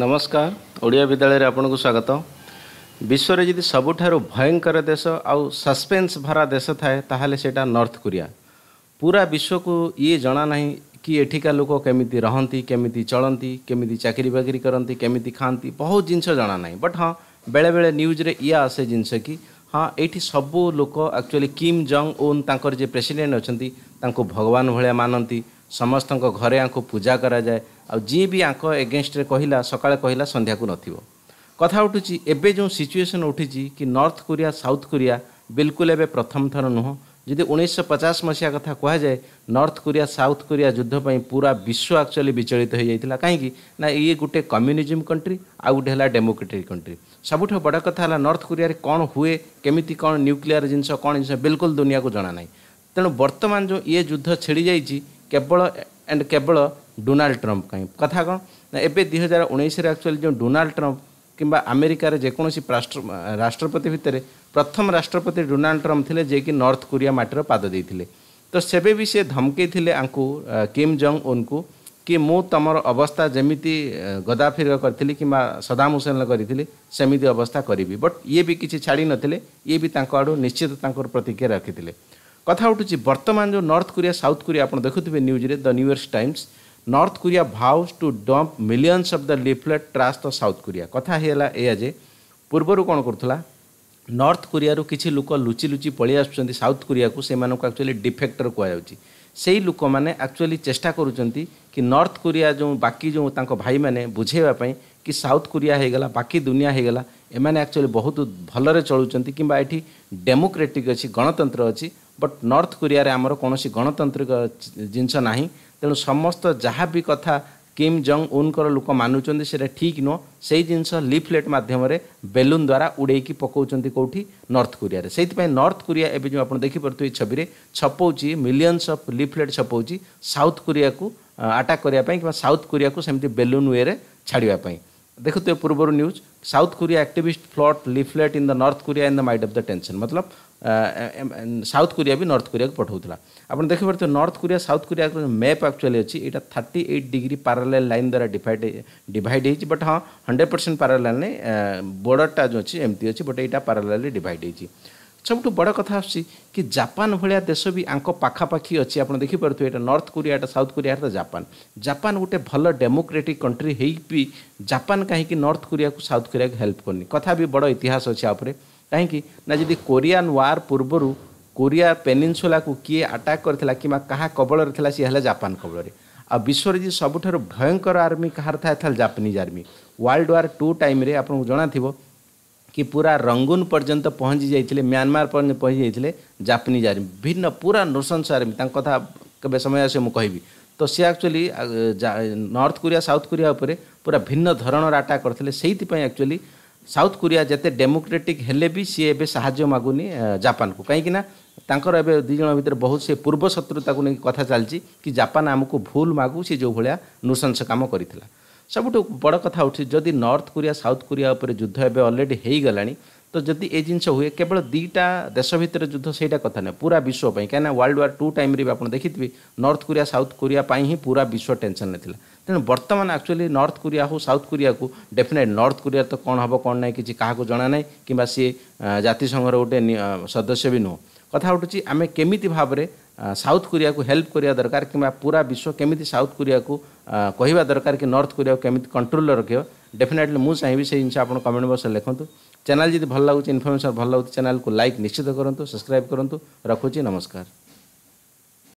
ନମସ୍କାର ଓଡ଼ିଆ ବିଦ୍ୟାଳୟରେ ଆପଣଙ୍କୁ ସ୍ୱାଗତ ବିଶ୍ୱରେ ଯଦି ସବୁଠାରୁ ଭୟଙ୍କର ଦେଶ ଆଉ ସସ୍ପେନ୍ସ ଭରା ଦେଶ ଥାଏ ତାହେଲେ ସେଇଟା ନର୍ଥ କୋରିଆ ପୁରା ବିଶ୍ୱକୁ ଇଏ ଜଣା ନାହିଁ କି ଏଠିକା ଲୋକ କେମିତି ରହନ୍ତି କେମିତି ଚଳନ୍ତି କେମିତି ଚାକିରି ବାକିରି କରନ୍ତି କେମିତି ଖାଆନ୍ତି ବହୁତ ଜିନିଷ ଜଣା ନାହିଁ ବଟ୍ ହଁ ବେଳେବେଳେ ନ୍ୟୁଜ୍ରେ ଇଏ ଆସେ ଜିନିଷ କି ହଁ ଏଇଠି ସବୁ ଲୋକ ଆକ୍ଚୁଆଲି କିମ୍ ଜଙ୍ଗ ଓନ୍ ତାଙ୍କର ଯିଏ ପ୍ରେସିଡେଣ୍ଟ ଅଛନ୍ତି ତାଙ୍କୁ ଭଗବାନ ଭଳିଆ ମାନନ୍ତି ସମସ୍ତଙ୍କ ଘରେ ଆଙ୍କୁ ପୂଜା କରାଯାଏ ଆଉ ଯିଏ ବି ଆଙ୍କ ଏଗେନଷ୍ଟରେ କହିଲା ସକାଳେ କହିଲା ସନ୍ଧ୍ୟାକୁ ନଥିବ କଥା ଉଠୁଛି ଏବେ ଯେଉଁ ସିଚୁଏସନ୍ ଉଠିଛି କି ନର୍ଥ କୋରିଆ ସାଉଥ୍ କୋରିଆ ବିଲକୁଲ ଏବେ ପ୍ରଥମ ଥର ନୁହଁ ଯଦି ଉଣେଇଶହ ପଚାଶ ମସିହା କଥା କୁହାଯାଏ ନର୍ଥ କୋରିଆ ସାଉଥ୍ କୋରିଆ ଯୁଦ୍ଧ ପାଇଁ ପୁରା ବିଶ୍ୱ ଆକ୍ଚୁଆଲି ବିଚଳିତ ହୋଇଯାଇଥିଲା କାହିଁକି ନା ଇଏ ଗୋଟେ କମ୍ୟୁନିଜିମ୍ କଣ୍ଟ୍ରି ଆଉ ଗୋଟେ ହେଲା ଡେମୋକ୍ରେଟିକ୍ କଣ୍ଟ୍ରି ସବୁଠୁ ବଡ଼ କଥା ହେଲା ନର୍ଥ କୋରିଆରେ କ'ଣ ହୁଏ କେମିତି କ'ଣ ନ୍ୟୁକ୍ଲିୟର ଜିନିଷ କ'ଣ ଜିନିଷ ବିଲକୁଲ ଦୁନିଆକୁ ଜଣା ନାହିଁ ତେଣୁ ବର୍ତ୍ତମାନ ଯେଉଁ ଇଏ ଯୁଦ୍ଧ ଛିଡ଼ି ଯାଇଛି କେବଳ ଆଣ୍ଡ କେବଳ ଡୋନାଲ୍ଡ ଟ୍ରମ୍ପ କାହିଁ କଥା କ'ଣ ନା ଏବେ ଦୁଇ ହଜାର ଉଣେଇଶରେ ଆକ୍ଚୁଆଲି ଯେଉଁ ଡୋନାଲ୍ଡ ଟ୍ରମ୍ପ କିମ୍ବା ଆମେରିକାରେ ଯେକୌଣସି ରାଷ୍ଟ୍ରପତି ଭିତରେ ପ୍ରଥମ ରାଷ୍ଟ୍ରପତି ଡୋନାଲ୍ଡ ଟ୍ରମ୍ପ ଥିଲେ ଯିଏକି ନର୍ଥ କୋରିଆ ମାଟିର ପାଦ ଦେଇଥିଲେ ତ ସେବେ ବି ସେ ଧମକେଇଥିଲେ ଆଙ୍କୁ କିମ୍ ଜଙ୍ଗ ଉନ୍କୁ କି ମୁଁ ତୁମର ଅବସ୍ଥା ଯେମିତି ଗଦାଫେର କରିଥିଲି କିମ୍ବା ସଦାମ ହୁସେନ କରିଥିଲି ସେମିତି ଅବସ୍ଥା କରିବି ବଟ୍ ଇଏ ବି କିଛି ଛାଡ଼ିନଥିଲେ ଇଏ ବି ତାଙ୍କ ଆଡ଼ୁ ନିଶ୍ଚିତ ତାଙ୍କର ପ୍ରତିକ୍ରିୟା ରଖିଥିଲେ କଥା ଉଠୁଛି ବର୍ତ୍ତମାନ ଯେଉଁ ନର୍ଥ କୋରିଆ ସାଉଥ କୋରିଆ ଆପଣ ଦେଖୁଥିବେ ନ୍ୟୁଜ୍ରେ ଦ New York Times north Korea ଭାଉସ୍ two dump millions of the leaflet ଟ୍ରାସ୍ the south Korea କଥା ହେଲା ଏଇଆ ଯେ ପୂର୍ବରୁ କ'ଣ କରୁଥିଲା ନର୍ଥ କୋରିଆରୁ କିଛି ଲୋକ ଲୁଚି ଲୁଚି ପଳେଇ ଆସୁଛନ୍ତି ସାଉଥ କୋରିଆକୁ ସେମାନଙ୍କୁ ଆକ୍ଚୁଆଲି ଡିଫେକ୍ଟର କୁହାଯାଉଛି ସେଇ ଲୋକମାନେ ଆକ୍ଚୁଆଲି ଚେଷ୍ଟା କରୁଛନ୍ତି କି ନର୍ଥ କୋରିଆ ଯେଉଁ ବାକି ଯେଉଁ ତାଙ୍କ ଭାଇମାନେ ବୁଝେଇବା ପାଇଁ କି ସାଉଥ କୋରିଆ ହେଇଗଲା ବାକି ଦୁନିଆ ହେଇଗଲା ଏମାନେ ଆକ୍ଚୁଆଲି ବହୁତ ଭଲରେ ଚଳୁଛନ୍ତି କିମ୍ବା ଏଠି ଡେମୋକ୍ରେଟିକ୍ ଅଛି ଗଣତନ୍ତ୍ର ଅଛି बट नर्थ कोरिया कणतान्त्रिक जिन्स नै त सम जहाँबि कथा किम जङ उन्को लोक मानु ठीक नुहो सही जिन्स लिफलेट बेलून द्वारा बेलुनद्वारा उडेकि पकाउँछ के नर्थ कोरिया सहीप नर्थ कोरिया जो एउटा देखि पर्थ्यो छविर छपाउँछ मिलियन्स अफ लिफलेट छपाउँछ साउथ कोरिया अटाकै कि साउथ कोरिया सेमती बेलुन वे छाड्प देखुए पूर्व news South Korea activist float leaflet in the North Korea in the mind of the tension मतलब साउथ कोरिया भी नॉर्थ कोरिया को पठाऊला आप देखिपे North Korea South Korea map actually अच्छी यहाँ thirty eight degree parallel line द्वारा defied divide होती बट हाँ हंड्रेड परसेंट पारालाल नहीं बॉर्डरटा जो अच्छी एमती अच्छी बट यहाँ पारालाल डिभाइड हो ସବୁଠୁ ବଡ଼ କଥା ଆସୁଛି କି ଜାପାନ ଭଳିଆ ଦେଶ ବି ଆଙ୍କ ପାଖାପାଖି ଅଛି ଆପଣ ଦେଖିପାରୁଥିବେ ଏଇଟା ନର୍ଥ କୋରିଆ ଏଇଟା ସାଉଥ କୋରିଆ ଏଇଟା ଜାପାନ ଜାପାନ ଗୋଟେ ଭଲ ଡେମୋକ୍ରେଟିକ୍ କଣ୍ଟ୍ରି ହେଇକି ବି ଜାପାନ କାହିଁକି ନର୍ଥ କୋରିଆକୁ ସାଉଥ୍ କୋରିଆକୁ ହେଲ୍ପ କରୁନି କଥା ବି ବଡ଼ ଇତିହାସ ଅଛି ଆ ଉପରେ କାହିଁକି ନା ଯଦି କୋରିଆନ୍ ୱାର୍ ପୂର୍ବରୁ କୋରିଆ ପେନିନସୁଲାକୁ କିଏ ଆଟାକ୍ କରିଥିଲା କିମ୍ବା କାହା କବଳରେ ଥିଲା ସିଏ ହେଲା ଜାପାନ କବଳରେ ଆଉ ବିଶ୍ୱରେ ଯଦି ସବୁଠାରୁ ଭୟଙ୍କର ଆର୍ମି କାହାର ଥାଏ ତାହେଲେ Japanese army world war two ଟାଇମ୍ରେ ଆପଣଙ୍କୁ ଜଣାଥିବ କି ପୁରା ରଙ୍ଗୁନ ପର୍ଯ୍ୟନ୍ତ ପହଞ୍ଚି ଯାଇଥିଲେ ମ୍ୟାନମାର ପର୍ଯ୍ୟନ୍ତ ପହଞ୍ଚି ଯାଇଥିଲେ ଜାପାନିଜ୍ ଆର୍ମି ଭିନ୍ନ ପୁରା ନୃଶଂସ ଆର୍ମି ତାଙ୍କ କଥା କେବେ ସମୟ ଆସେ ମୁଁ କହିବି ତ ସେ actually North Korea South Korea ଉପରେ ପୁରା ଭିନ୍ନ ଧରଣର ଆଟାକ୍ କରିଥିଲେ ସେଇଥିପାଇଁ ଆକ୍ଚୁଆଲି ସାଉଥ କୋରିଆ ଯେତେ ଡେମୋକ୍ରେଟିକ୍ ହେଲେ ବି ସିଏ ଏବେ ସାହାଯ୍ୟ ମାଗୁନି ଜାପାନକୁ କାହିଁକିନା ତାଙ୍କର ଏବେ ଦୁଇ ଜଣ ଭିତରେ ବହୁତ ସେ ପୂର୍ବ ଶତ୍ରୁତାକୁ ନେଇକି କଥା ଚାଲିଛି କି ଜାପାନ ଆମକୁ ଭୁଲ ମାଗୁ ସେ ଯେଉଁ ଭଳିଆ ନୃଶଂସ କାମ କରିଥିଲା ସବୁଠୁ ବଡ଼ କଥା ଉଠୁଛି ଯଦି ନର୍ଥ କୋରିଆ ସାଉଥ୍ କୋରିଆ ଉପରେ ଯୁଦ୍ଧ ଏବେ ଅଲରେଡ଼ି ହେଇଗଲାଣି ତ ଯଦି ଏ ଜିନିଷ ହୁଏ କେବଳ ଦୁଇଟା ଦେଶ ଭିତରେ ଯୁଦ୍ଧ ସେଇଟା କଥା ନୁହେଁ ପୁରା ବିଶ୍ୱ ପାଇଁ କାହିଁକିନା ୱାର୍ଲଡ ୱାର୍ ଟୁ ଟାଇମ୍ରେ ବି ଆପଣ ଦେଖିଥିବେ ନର୍ଥ କୋରିଆ ସାଉଥ୍ କୋରିଆ ପାଇଁ ହିଁ ପୁରା ବିଶ୍ୱ ଟେନସନ୍ରେ ଥିଲା ତେଣୁ ବର୍ତ୍ତମାନ ଆକ୍ଚୁଆଲି ନର୍ଥ କୋରିଆ ହଉ ସାଉଥ୍ କୋରିଆକୁ ଡେଫିନେଟ୍ ନର୍ଥ କୋରିଆ ତ କ'ଣ ହେବ କ'ଣ ନାହିଁ କିଛି କାହାକୁ ଜଣାନାହିଁ କିମ୍ବା ସିଏ ଜାତିସଂଘର ଗୋଟେ ସଦସ୍ୟ ବି ନୁହଁ କଥା ଉଠୁଛି ଆମେ କେମିତି ଭାବରେ साउथ कोरिया को हेल्प करवा दरकार कि पूरा विश्व केमी साउथ कोरिया को कह दरकार कि नर्थ कोरिया को कमी कंट्रोल रखे डेफिनेटली मुझे चाहिए से जिस कमेंट बक्स में लिखुद चैनल जी भल लगे इनफर्मेशन भल लगे चैनल को लाइक निश्चित करूँ सब्सक्राइब करूँ रखुच्छी नमस्कार